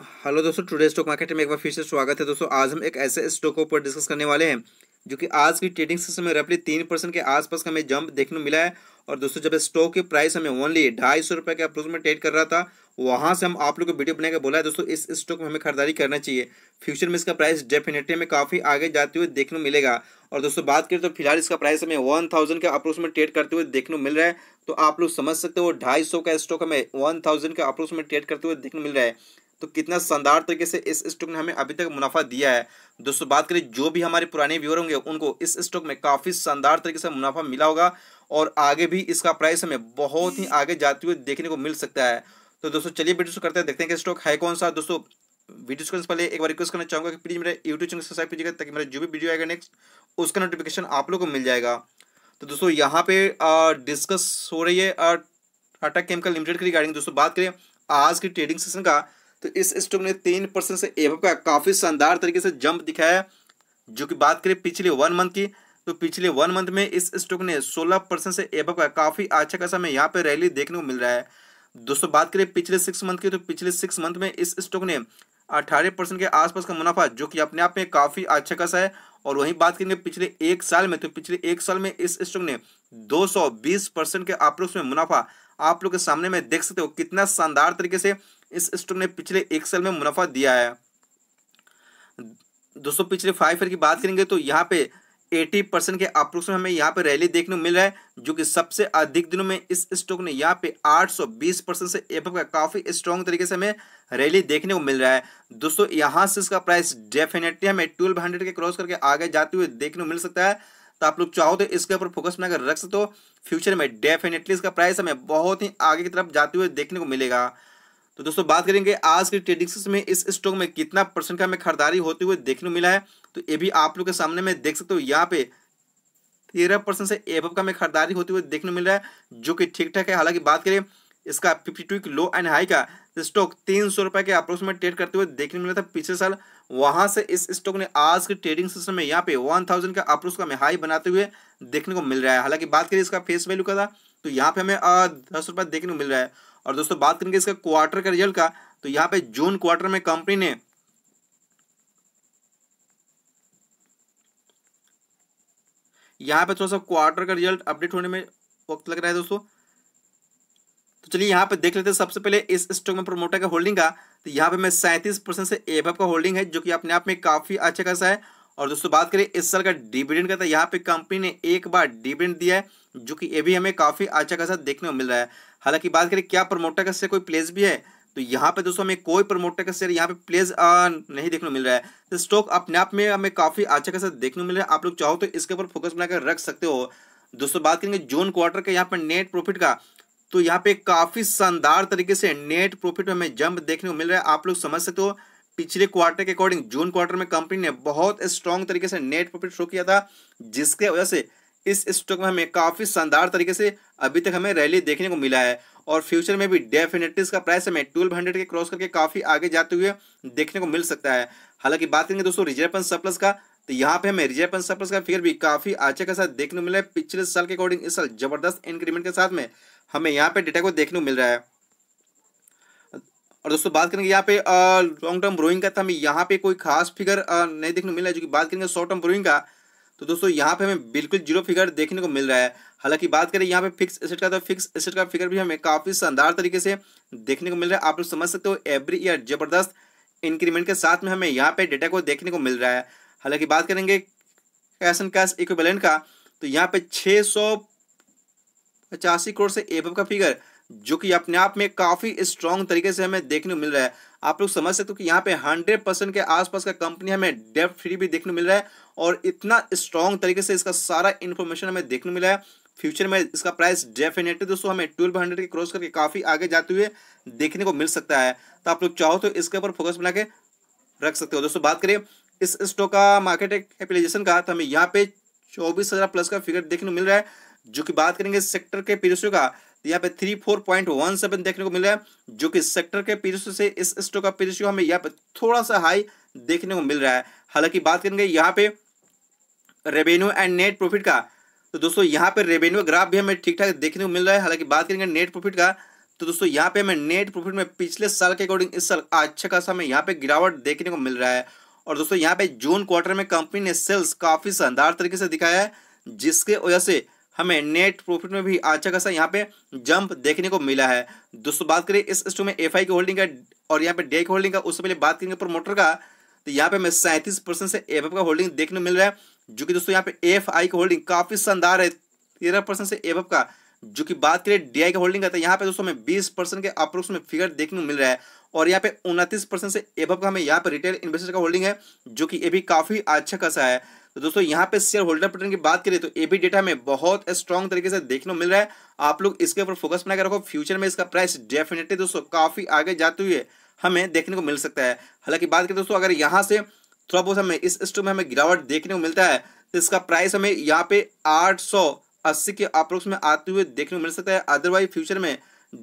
hello दोस्तों today stock market में एक बार फिर से स्वागत है दोस्तों आज हम एक ऐसे स्टॉकों पर डिस्कस करने वाले हैं जो कि आज की ट्रेडिंग सेशन में रफली तीन परसेंट के आसपास का हमें जंप देखने को मिला है और दोस्तों जब स्टॉक की प्राइस हमें ओनली ढाई सौ रुपये के अप्रोच में ट्रेड कर रहा था वहाँ से हम आप लोग को वीडियो बनाकर बोला है दोस्तों इस स्टॉक में हमें खरीदारी करना चाहिए फ्यूचर में इसका प्राइस डेफिनेटली हमें काफ़ी आगे जाते हुए देखने को मिलेगा और दोस्तों बात करें तो फिलहाल इसका प्राइस हमें वन थाउजेंड के अप्रोच में ट्रेड करते हुए देखने को मिल रहा है तो आप लोग समझ सकते हो ढाई सौ का स्टॉक हमें वन थाउजेंड के अप्रोच में ट्रेड करते हुए देखने को मिल रहा है तो कितना शानदार तरीके से इस स्टॉक ने हमें अभी तक मुनाफा दिया है दोस्तों बात करें जो भी हमारे पुराने व्यूअर होंगे उनको इस स्टॉक में काफ़ी शानदार तरीके से मुनाफा मिला होगा और आगे भी इसका प्राइस हमें बहुत ही आगे जाते हुए देखने को मिल सकता है तो दोस्तों चलिए वीडियो करते हैं देखते हैं कि स्टॉक है कौन सा दोस्तों वीडियो करने से पहले एक बार रिक्वेस्ट करना चाहूंगा कि प्लीज़ मेरे यूट्यूब चैनल सब्सक्राइब कीजिएगा ताकि मेरा जो भी वीडियो आएगा नेक्स्ट उसका नोटिफिकेशन आप लोग को मिल जाएगा तो दोस्तों यहाँ पे डिस्कस हो रही है टाटा केमिकल लिमिटेड की रिगार्डिंग दोस्तों बात करें आज की ट्रेडिंग सेशन का तो इस स्टॉक ने तीन परसेंट से एफ का काफ़ी शानदार तरीके से जंप दिखाया जो कि बात करें पिछले वन मंथ की तो पिछले वन मंथ में इस स्टॉक ने 16 परसेंट से एबव का काफ़ी अच्छा खासा में यहाँ पे रैली देखने को मिल रहा है दोस्तों बात करें पिछले सिक्स मंथ की तो पिछले सिक्स मंथ में इस स्टॉक ने अठारह परसेंट के आसपास का मुनाफा जो कि अपने आप में काफ़ी अच्छा खासा है और वही बात करेंगे पिछले एक साल में तो पिछले एक साल में इस स्टॉक ने बीस परसेंट के आप लोग मुनाफा आप लोग के सामने में देख सकते हो कितना शानदार तरीके से इस स्टॉक ने पिछले एक साल में मुनाफा दिया है दोस्तों पिछले फाइव ईयर की बात करेंगे तो यहाँ पे एटी परसेंट के अप्रोक्स में हमें यहाँ पे रैली देखने को मिल रहा है जो कि सबसे अधिक दिनों में इस स्टॉक ने यहाँ पे 820 परसेंट से एफ का काफ़ी स्ट्रॉन्ग तरीके से हमें रैली देखने को मिल रहा है दोस्तों यहाँ से इसका प्राइस डेफिनेटली हमें ट्वेल्व हंड्रेड के क्रॉस करके आगे जाते हुए देखने को मिल सकता है तो आप लोग चाहो तो इसके ऊपर फोकस बनाकर रख सकते हो फ्यूचर में डेफिनेटली इसका प्राइस हमें बहुत ही आगे की तरफ जाते हुए देखने को मिलेगा तो दोस्तों बात करेंगे आज के ट्रेडिंग्स में इस स्टॉक में कितना परसेंट का हमें खरीदारी होते हुए देखने को मिला है तो ये भी आप लोग के सामने में देख सकते हो यहाँ पे तेरह परसेंट से एब का हमें खरीदारी होते हुए देखने को मिल रहा है जो कि ठीक ठाक है हालांकि बात करें इसका fifty two low and high का स्टॉक तो तीन सौ रुपए के अप्रोक्स में ट्रेड करते हुए देखने मिला था पिछले साल वहां से इस स्टॉक ने आज के ट्रेडिंग सिस्टम में यहाँ पे वन थाउजेंड का अप्रोक्स का हमें हाई बनाते हुए देखने को मिल रहा है हालांकि बात करें इसका फेस वैल्यू का था तो यहाँ पे हमें दस रुपए देखने को मिल रहा है और दोस्तों बात करेंगे इसका क्वार्टर का रिजल्ट का तो यहाँ पे जून क्वार्टर में कंपनी ने यहाँ पे थोड़ा सा क्वार्टर का रिजल्ट अपडेट होने में वक्त लग रहा है दोस्तों तो चलिए यहाँ पे देख लेते हैं सबसे पहले इस स्टॉक में प्रोमोटर का होल्डिंग का तो यहाँ पे मैं सैंतीस परसेंट से एब का होल्डिंग है जो कि अपने आप में काफ़ी अच्छा खासा है और दोस्तों बात करें इस साल का डिविडेंड का तो यहाँ पे कंपनी ने एक बार डिविडेंड दिया है जो कि ये भी हमें काफ़ी अच्छा खासा देखने को मिल रहा है हालांकि बात करें क्या प्रमोटर का शेयर कोई प्लेस भी है तो यहाँ पे दोस्तों हमें कोई प्रमोटर का शेयर यहाँ पे प्लेस आ, नहीं देखने को मिल रहा है तो स्टॉक अपने आप में हमें काफ़ी अच्छा खासा देखने को मिल रहा है आप लोग चाहो तो इसके ऊपर फोकस बनाकर रख सकते हो दोस्तों बात करेंगे जून क्वार्टर का यहाँ पर नेट प्रॉफिट का तो यहाँ पे काफ़ी शानदार तरीके से नेट प्रॉफिट में हमें जंप देखने को मिल रहा है आप लोग समझ सकते हो पिछले क्वार्टर के अकॉर्डिंग जून क्वार्टर में कंपनी ने बहुत स्ट्रॉन्ग तरीके से नेट प्रॉफिट शो किया था जिसके वजह से इस स्टॉक में हमें काफ़ी शानदार तरीके से अभी तक हमें रैली देखने को मिला है और फ्यूचर में भी डेफिनेटली इसका प्राइस हमें ट्वेल्व हंड्रेड के क्रॉस करके काफ़ी आगे जाते हुए देखने को मिल सकता है हालांकि बात करेंगे दोस्तों रिजर्व फंड सरप्लस का तो यहाँ पे हमें रिजर्व फंड सरप्लस का फिगर भी काफ़ी अच्छे अच्छा साथ देखने को मिला है पिछले साल के अकॉर्डिंग इस साल जबरदस्त इंक्रीमेंट के साथ में हमें यहाँ पे डेटा को देखने को मिल रहा है और दोस्तों बात करेंगे यहाँ पे लॉन्ग टर्म ब्रोइंग का तो हमें यहाँ पे कोई खास फिगर नहीं देखने को मिला है जो कि बात करेंगे शॉर्ट टर्म ब्रोइंग का तो दोस्तों यहाँ पे हमें बिल्कुल जीरो फिगर देखने को मिल रहा है हालांकि बात करें यहाँ पे फिक्स एसेट का तो फिक्स एसेट का फिगर भी हमें काफ़ी शानदार तरीके से देखने को मिल रहा है आप लोग समझ सकते हो एवरी ईयर जबरदस्त इंक्रीमेंट के साथ में हमें यहाँ पे डेटा को देखने को मिल रहा है हालांकि बात करेंगे कैश एंड कैश इक्वेलेंट का तो यहाँ पे छह सौ पचासी करोड़ से एबव का फिगर जो कि अपने आप में काफ़ी स्ट्रॉन्ग तरीके से हमें देखने को मिल रहा है आप लोग समझ सकते हो कि यहाँ पे हंड्रेड परसेंट के आसपास का कंपनी हमें डेप्ट फ्री भी देखने मिल रहा है और इतना स्ट्रॉन्ग तरीके से इसका सारा इन्फॉर्मेशन हमें देखने मिला है फ्यूचर में इसका प्राइस डेफिनेटली दोस्तों हमें ट्वेल्व हंड्रेड के क्रॉस करके काफ़ी आगे जाते हुए देखने को मिल सकता है तो आप लोग चाहो तो इसके ऊपर फोकस बना के रख सकते हो दोस्तों बात करें इस स्टॉक का मार्केट एप्लीकेशन का तो हमें यहाँ पे चौबीस प्लस का फिगर देखने को मिल रहा है जो कि बात करेंगे सेक्टर के पीरियड का यहाँ पे three four point one seven देखने को मिल रहा है जो कि सेक्टर के पीरियो से इस स्टॉक का पीरियो हमें यहाँ पे थोड़ा सा हाई देखने को मिल रहा है हालांकि बात करेंगे यहाँ पे रेवेन्यू एंड नेट प्रॉफिट का तो दोस्तों यहाँ पे रेवेन्यू ग्राफ भी हमें ठीक ठाक देखने को मिल रहा है हालांकि बात करेंगे नेट प्रॉफिट का तो दोस्तों यहाँ पे हमें नेट प्रॉफिट में पिछले साल के अकॉर्डिंग इस साल अच्छा खासा हमें यहाँ पे गिरावट देखने को मिल रहा है और दोस्तों यहाँ पे जून क्वार्टर में कंपनी ने सेल्स काफी शानदार तरीके से दिखाया है जिसके वजह से हमें नेट प्रॉफिट में भी अच्छा खासा यहाँ पे जंप देखने को मिला है दोस्तों बात करें इस स्टॉक में एफ की होल्डिंग का और यहाँ पे डे की होल्डिंग का उससे पहले बात करेंगे प्रोमोटर का तो यहाँ पे हमें सैंतीस परसेंट से एफ का होल्डिंग देखने को मिल रहा है जो कि दोस्तों यहाँ पे एफ आई की होल्डिंग काफ़ी शानदार है तेरह परसेंट से एफ का जो कि बात करें डी आई का होल्डिंग का तो यहाँ पे दोस्तों हमें बीस परसेंट के अप्रोक्स में फिगर देखने को मिल रहा है और यहाँ पे उनतीस परसेंट से एफ का हमें यहाँ पे रिटेल इन्वेस्टर का होल्डिंग है जो कि ये भी काफ़ी अच्छा खासा है तो दोस्तों यहाँ पे शेयर होल्डर पैटर्न की बात करें तो ए बी डेटा में बहुत स्ट्रॉन्ग तरीके से देखने को मिल रहा है आप लोग इसके ऊपर फोकस बनाकर रखो फ्यूचर में इसका प्राइस डेफिनेटली दोस्तों काफ़ी आगे जाते हुए हमें देखने को मिल सकता है हालांकि बात करें दोस्तों अगर यहाँ से थोड़ा बहुत हमें इस स्टॉक में हमें गिरावट देखने को मिलता है तो इसका प्राइस हमें यहाँ पे आठ अस्सी के अप्रोक्स में आते हुए देखने को मिल सकता है अदरवाइज फ्यूचर में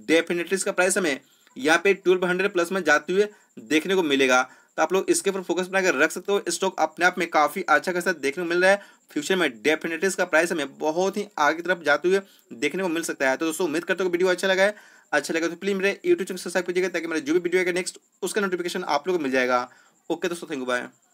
डेफिनेटली इसका प्राइस हमें यहाँ पे ट्वेल्व हंड्रेड प्लस में जाते हुए देखने को मिलेगा तो आप लोग इसके ऊपर फोकस बनाकर रख सकते हो स्टॉक अपने आप में काफ़ी अच्छा खासा देखने को मिल रहा है फ्यूचर में डेफिनेटली इसका प्राइस हमें बहुत ही आगे की तरफ जाते हुए देखने को मिल सकता है तो दोस्तों उम्मीद करते हो वीडियो अच्छा लगा है अच्छा लगा तो प्लीज मेरे यूट्यूब चैनल सब्सक्राइब कीजिएगा ताकि मेरा जो भी वीडियो आएगा नेक्स्ट उसका नोटिफिकेशन आप लोग को मिल जाएगा ओके दोस्तों थैंक यू बाय